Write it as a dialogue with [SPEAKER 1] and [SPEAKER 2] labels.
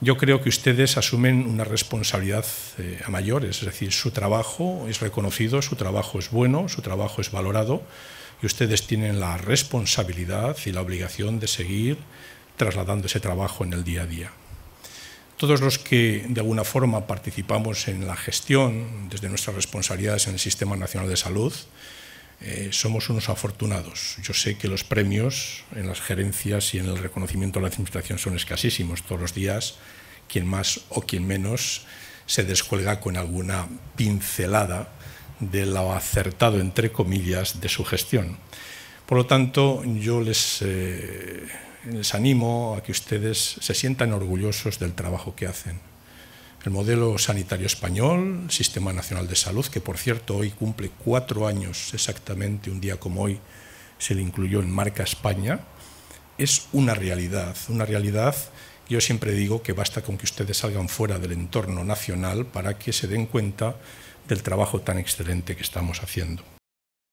[SPEAKER 1] yo creo que ustedes asumen una responsabilidad eh, a mayores, es decir, su trabajo es reconocido, su trabajo es bueno, su trabajo es valorado y ustedes tienen la responsabilidad y la obligación de seguir trasladando ese trabajo en el día a día. Todos los que de alguna forma participamos en la gestión desde nuestras responsabilidades en el Sistema Nacional de Salud, eh, somos unos afortunados. Yo sé que los premios en las gerencias y en el reconocimiento de la administración son escasísimos. Todos los días, quien más o quien menos se descuelga con alguna pincelada de lo acertado, entre comillas, de su gestión. Por lo tanto, yo les eh, animo a que ustedes se sientan orgullosos del trabajo que hacen el modelo sanitario español, el Sistema Nacional de Salud, que por cierto hoy cumple cuatro años exactamente, un día como hoy se le incluyó en Marca España, es una realidad, una realidad yo siempre digo que basta con que ustedes salgan fuera del entorno nacional para que se den cuenta del trabajo tan excelente que estamos haciendo.